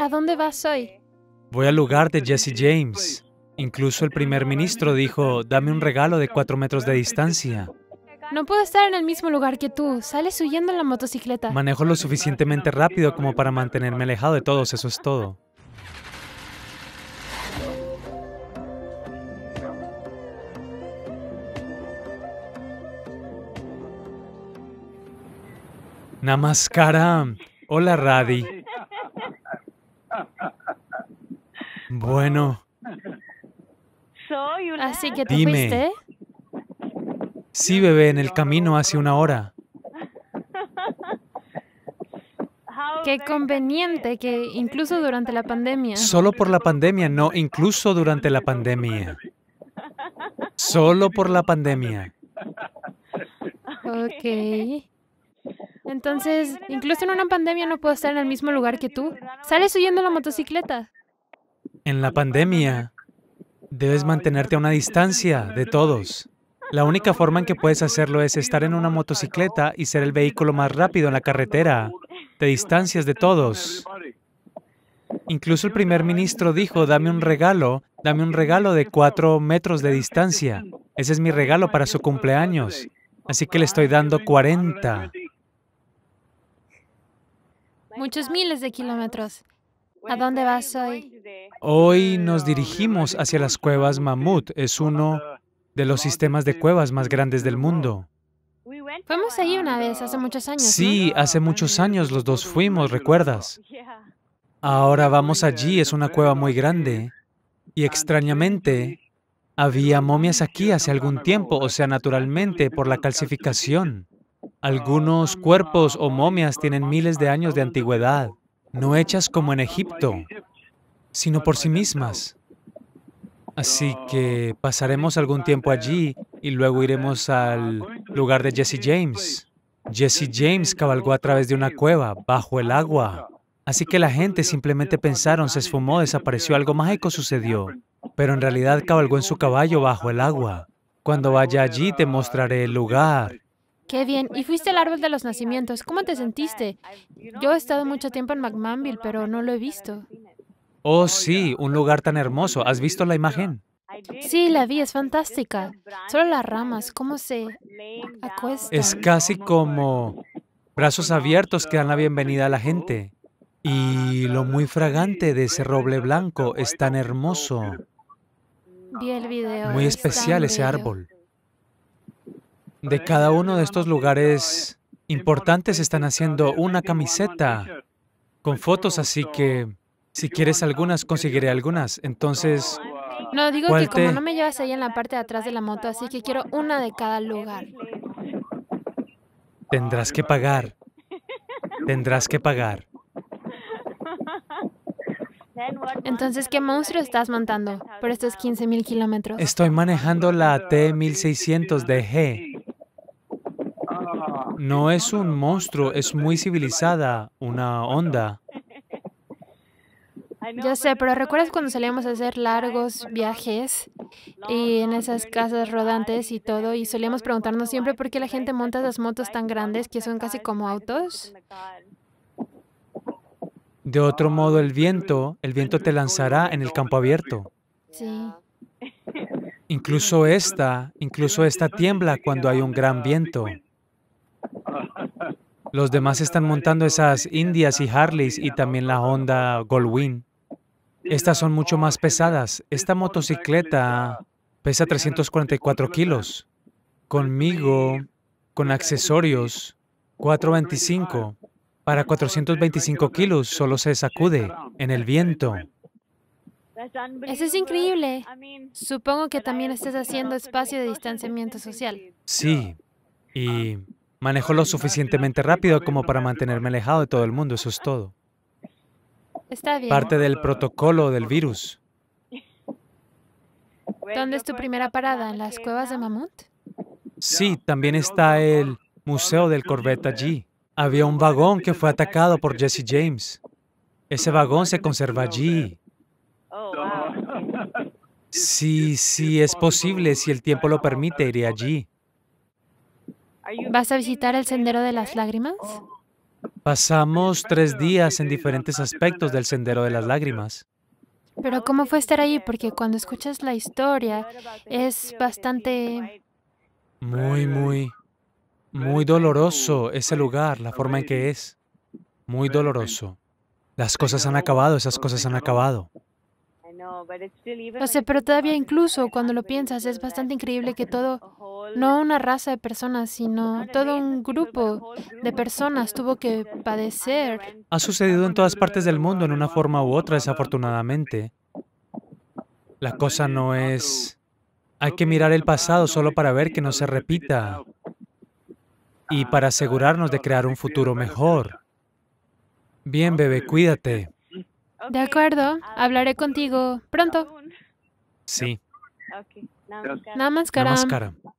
¿A dónde vas hoy? Voy al lugar de Jesse James. Incluso el primer ministro dijo, dame un regalo de cuatro metros de distancia. No puedo estar en el mismo lugar que tú. Sales huyendo en la motocicleta. Manejo lo suficientemente rápido como para mantenerme alejado de todos, eso es todo. Namaskaram. Hola, Radi. Bueno. Soy Así que te Dime. Sí, bebé, en el camino hace una hora. Qué conveniente que incluso durante la pandemia. Solo por la pandemia, no, incluso durante la pandemia. Solo por la pandemia. Ok. Entonces, incluso en una pandemia no puedo estar en el mismo lugar este que tú. Sales huyendo la motocicleta. En la pandemia, debes mantenerte a una distancia de todos. La única forma en que puedes hacerlo es estar en una motocicleta y ser el vehículo más rápido en la carretera. Te distancias de todos. Incluso el primer ministro dijo, dame un regalo, dame un regalo de cuatro metros de distancia. Ese es mi regalo para su cumpleaños. Así que le estoy dando 40. Muchos miles de kilómetros. ¿A dónde vas hoy? Hoy nos dirigimos hacia las cuevas Mammoth. Es uno de los sistemas de cuevas más grandes del mundo. Fuimos allí una vez, hace muchos años. Sí, hace muchos años los dos fuimos, ¿recuerdas? Ahora vamos allí, es una cueva muy grande. Y extrañamente, había momias aquí hace algún tiempo, o sea, naturalmente, por la calcificación. Oh, Algunos cuerpos o momias tienen miles de años de antigüedad no hechas como en Egipto, sino por sí mismas. Así que pasaremos algún tiempo allí y luego iremos al lugar de Jesse James. Jesse James cabalgó a través de una cueva, bajo el agua. Así que la gente simplemente pensaron, se esfumó, desapareció, algo mágico sucedió. Pero en realidad cabalgó en su caballo bajo el agua. Cuando vaya allí te mostraré el lugar. Qué bien. Y fuiste al árbol de los nacimientos. ¿Cómo te sentiste? Yo he estado mucho tiempo en McManville, pero no lo he visto. Oh, sí, un lugar tan hermoso. ¿Has visto la imagen? Sí, la vi, es fantástica. Solo las ramas, cómo se acuestan. Es casi como brazos abiertos que dan la bienvenida a la gente. Y lo muy fragante de ese roble blanco es tan hermoso. Vi el video. Muy especial ese árbol de cada uno de estos lugares importantes están haciendo una camiseta con pues fotos, así que si quieres algunas, conseguiré algunas. Entonces... No, digo que como no me llevas ahí en la parte de atrás de la moto, así que quiero una de cada lugar. Tendrás que pagar. Tendrás que pagar. Entonces, ¿qué monstruo estás montando por estos 15.000 kilómetros? Estoy manejando la T1600 DG. No es un monstruo, es muy civilizada, una onda. Ya sé, pero ¿recuerdas cuando salíamos a hacer largos viajes y en esas casas rodantes y todo? Y solíamos preguntarnos siempre por qué la gente monta esas motos tan grandes que son casi como autos. De otro modo, el viento, el viento te lanzará en el campo abierto. Sí. Incluso esta, incluso esta tiembla cuando hay un gran viento. Los demás están montando esas Indias y Harleys y también la Honda Goldwing. Estas son mucho más pesadas. Esta motocicleta pesa 344 kilos. Conmigo, con accesorios, 425. Para 425 kilos solo se sacude en el viento. Eso es increíble. Supongo que también estás haciendo espacio de distanciamiento social. Sí. Y Manejo lo suficientemente rápido como para mantenerme alejado de todo el mundo, eso es todo. Está bien. Parte del protocolo del virus. ¿Dónde es tu primera parada? ¿En las cuevas de Mamut? Sí, también está el Museo del Corvette allí. Había un vagón que fue atacado por Jesse James. Ese vagón se conserva allí. Sí, sí, es posible. Si el tiempo lo permite, iré allí. ¿Vas a visitar el Sendero de las Lágrimas? Pasamos tres días en diferentes aspectos del Sendero de las Lágrimas. Pero ¿cómo fue estar ahí? Porque cuando escuchas la historia es bastante... Muy, muy, muy doloroso ese lugar, la forma en que es. Muy doloroso. Las cosas han acabado, esas cosas han acabado. No pues, sé, eh, pero todavía incluso cuando lo piensas es bastante increíble que todo no una raza de personas, sino todo un grupo de personas tuvo que padecer. Ha sucedido en todas partes del mundo en una forma u otra, desafortunadamente. La cosa no es... Hay que mirar el pasado solo para ver que no se repita y para asegurarnos de crear un futuro mejor. Bien, bebé, cuídate. De acuerdo, hablaré contigo pronto. Sí. Namaskaram. máscara.